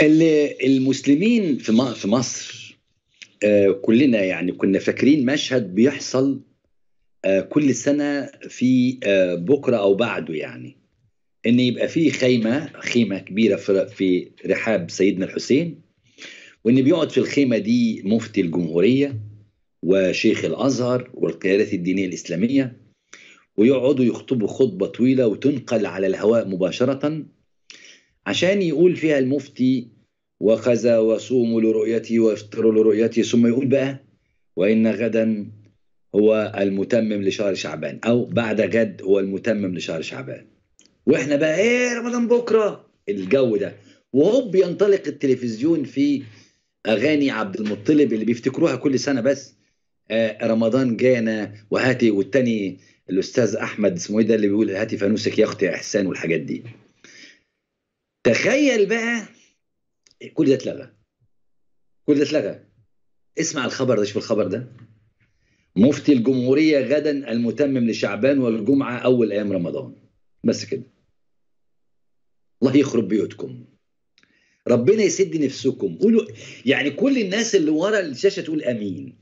اللي المسلمين في في مصر آه، كلنا يعني كنا فاكرين مشهد بيحصل آه، كل سنه في آه، بكره او بعده يعني ان يبقى في خيمه خيمه كبيره في رحاب سيدنا الحسين وان بيقعد في الخيمه دي مفتي الجمهوريه وشيخ الازهر والقيادات الدينيه الاسلاميه ويقعدوا يخطبوا خطبه طويله وتنقل على الهواء مباشره عشان يقول فيها المفتي وخذا وصوموا لرؤيتي وافطروا لرؤيتي ثم يقول بقى وإن غدا هو المتمم لشهر شعبان أو بعد غد هو المتمم لشهر شعبان وإحنا بقى إيه رمضان بكرة الجو ده وهوب ينطلق التلفزيون في أغاني عبد المطلب اللي بيفتكروها كل سنة بس آه رمضان جانا وهاتي والتاني الأستاذ أحمد اسمه إيه ده اللي بيقول هاتي فانوسك يا أختي إحسان والحاجات دي تخيل بقى كل ده اتلغى كل ده اتلغى اسمع الخبر ده شوف الخبر ده مفتي الجمهورية غدا المتمم لشعبان والجمعة أول أيام رمضان بس كده الله يخرب بيوتكم ربنا يسد نفسكم قولوا يعني كل الناس اللي ورا الشاشة تقول أمين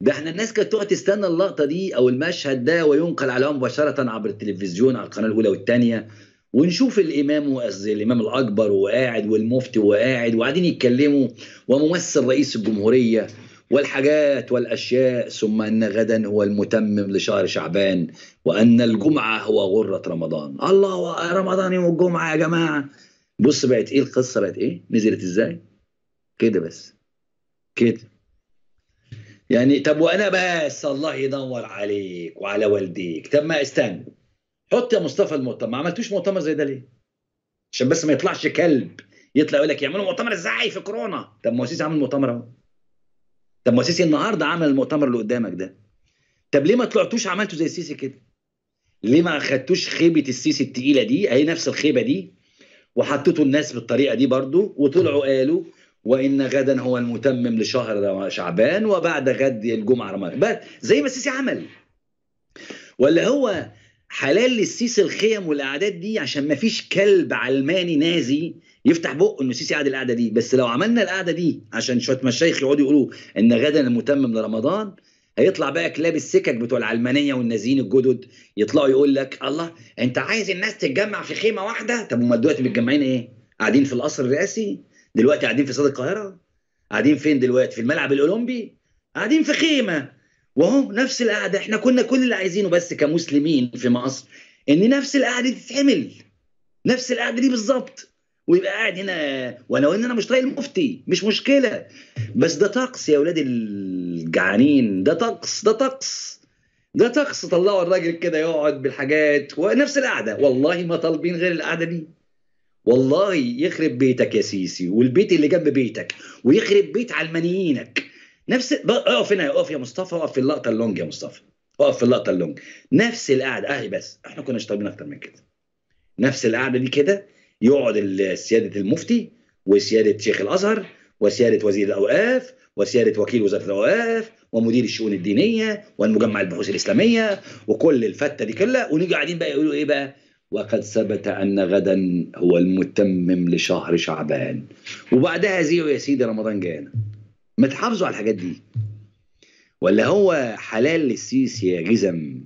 ده احنا الناس كانت تقعد تستنى اللقطة دي أو المشهد ده وينقل عليها مباشرة عبر التلفزيون على القناة الأولى والثانية ونشوف الامام وأز... الامام الاكبر وقاعد والمفتي وقاعد وقاعدين يتكلموا وممثل رئيس الجمهوريه والحاجات والاشياء ثم ان غدا هو المتمم لشهر شعبان وان الجمعه هو غره رمضان الله رمضان يوم الجمعه يا جماعه بص بقت ايه القصه بقت ايه نزلت ازاي كده بس كده يعني طب وانا بس الله يدور عليك وعلى والديك طب ما استنوا حط يا مصطفى المؤتمر ما عملتوش مؤتمر زي ده ليه؟ عشان بس ما يطلعش كلب يطلع يقول لك يعملوا مؤتمر ازاي في كورونا طب ما السيسي عامل مؤتمر اهو طب ما السيسي النهارده عمل المؤتمر اللي قدامك ده طب ليه ما طلعتوش عملتوا زي السيسي كده ليه ما خدتوش خيبه السيسي التقيله دي اهي نفس الخيبه دي وحطيتوا الناس بالطريقه دي برضو وطلعوا قالوا وان غدا هو المتمم لشهر شعبان وبعد غد الجمعه رمضان زي ما السيسي عمل ولا هو حلال للسيسي الخيم والاعداد دي عشان ما فيش كلب علماني نازي يفتح بقه انه السيسي قاعد القعده دي بس لو عملنا القعده دي عشان شويه مشايخ يقعدوا يقولوا ان غدا المتمم لرمضان هيطلع بقى كلاب السكك بتوع العلمانيه والنازيين الجدد يطلعوا يقول لك الله انت عايز الناس تتجمع في خيمه واحده طب هم دلوقتي متجمعين ايه؟ قاعدين في القصر الرئاسي؟ دلوقتي قاعدين في استاد القاهره؟ قاعدين فين دلوقتي؟ في الملعب الاولمبي؟ قاعدين في خيمه وهو نفس القعده احنا كنا كل اللي عايزينه بس كمسلمين في مصر ان نفس القعده دي تتعمل نفس القعده دي بالظبط ويبقى قاعد هنا ولو ان انا مش طايق المفتي مش مشكله بس ده طقس يا اولاد الجعانين ده طقس ده طقس ده طقس طلعوا الراجل كده يقعد بالحاجات ونفس القعده والله ما طالبين غير القعده دي والله يخرب بيتك يا سيسي والبيت اللي جنب بيتك ويخرب بيت علمانيينك نفس اقف هنا اقف يا مصطفى اقف في اللقطه اللونج يا مصطفى اقف في اللقطه اللونج نفس القعده اهي بس احنا كنا طالبين اكتر من كده نفس القعده دي كده يقعد سياده المفتي وسياده شيخ الازهر وسياده وزير الاوقاف وسياده وكيل وزاره الاوقاف ومدير الشؤون الدينيه والمجمع البحوث الاسلاميه وكل الفته دي كلها ونيجي قاعدين بقى يقولوا ايه بقى وقد ثبت ان غدا هو المتمم لشهر شعبان وبعدها زيو يا سيدي رمضان جانا ما تحافظوا على الحاجات دي ولا هو حلال للسيسي يا جزم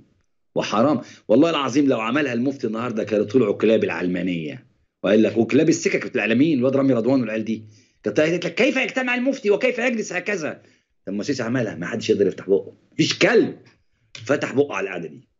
وحرام والله العظيم لو عملها المفتي النهارده كانوا طلعوا كلاب العلمانيه وقال لك وكلاب السكك بتاع الاعلاميين الواد رامي رضوان والعيال دي كانت قالت لك كيف يجتمع المفتي وكيف يجلس هكذا لما السيسي عملها ما حدش يقدر يفتح بقه مفيش كلب فتح بقه على القعده دي